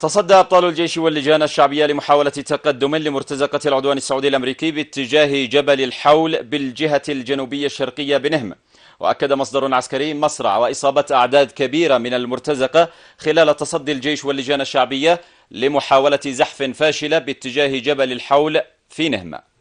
تصدى أبطال الجيش واللجان الشعبية لمحاولة تقدم لمرتزقة العدوان السعودي الأمريكي باتجاه جبل الحول بالجهة الجنوبية الشرقية بنهم وأكد مصدر عسكري مصرع وإصابة أعداد كبيرة من المرتزقة خلال تصدي الجيش واللجان الشعبية لمحاولة زحف فاشلة باتجاه جبل الحول في نهمة